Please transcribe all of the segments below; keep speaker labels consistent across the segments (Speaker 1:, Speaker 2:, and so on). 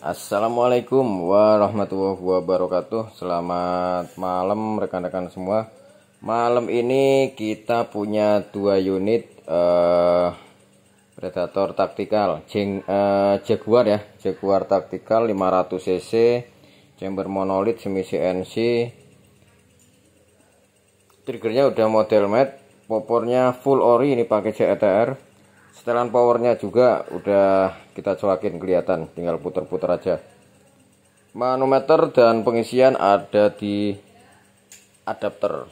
Speaker 1: Assalamualaikum warahmatullahi wabarakatuh Selamat malam rekan-rekan semua Malam ini kita punya dua unit uh, Predator taktikal Jeng, uh, Jaguar ya Jaguar taktikal 500cc Chamber monolit semi CNC Triggernya udah model mat Popornya full ori ini pakai CETR setelan powernya juga udah kita coakin kelihatan tinggal puter-puter aja manometer dan pengisian ada di adapter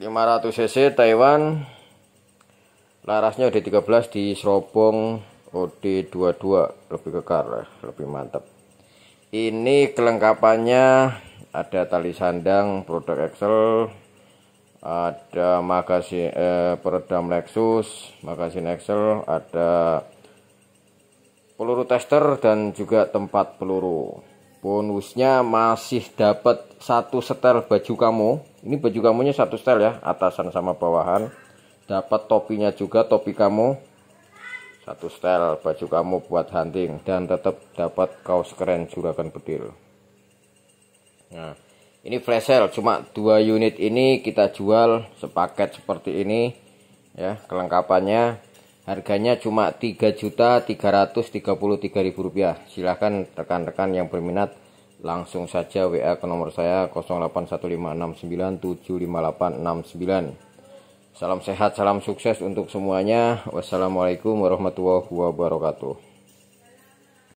Speaker 1: 500 cc Taiwan larasnya OD13 di serobong OD22 lebih kekar lebih mantap ini kelengkapannya ada tali sandang produk Excel ada magasin eh, peredam Lexus, magasin Excel, ada peluru tester dan juga tempat peluru. Bonusnya masih dapat satu setel baju kamu. Ini baju kamunya satu setel ya, atasan sama bawahan. Dapat topinya juga, topi kamu. Satu setel baju kamu buat hunting dan tetap dapat kaos keren juragan petir. Nah, ini flash sale cuma dua unit ini kita jual sepaket seperti ini ya kelengkapannya harganya cuma tiga juta ribu rupiah silahkan rekan-rekan yang berminat langsung saja WA ke nomor saya 081569758696 salam sehat salam sukses untuk semuanya wassalamualaikum warahmatullahi wabarakatuh